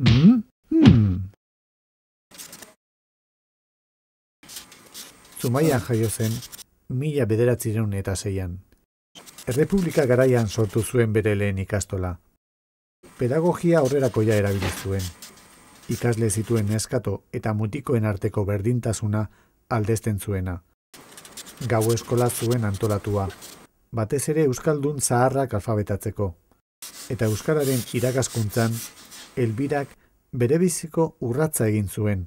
Hmm? Hmm. Zumaian jaio zen, mila bederatzireun eta zeian. Errepublika garaian sortu zuen bere lehen ikastola. Pedagogia horrerakoia erabili zuen. Ikasle zituen eskato eta mutikoen arteko berdintasuna aldezten zuena. Gau eskola zuen antolatua. Batez ere Euskaldun zaharrak alfabetatzeko. Eta Euskararen irakaskuntzan elbirak bere biziko urratza egin zuen.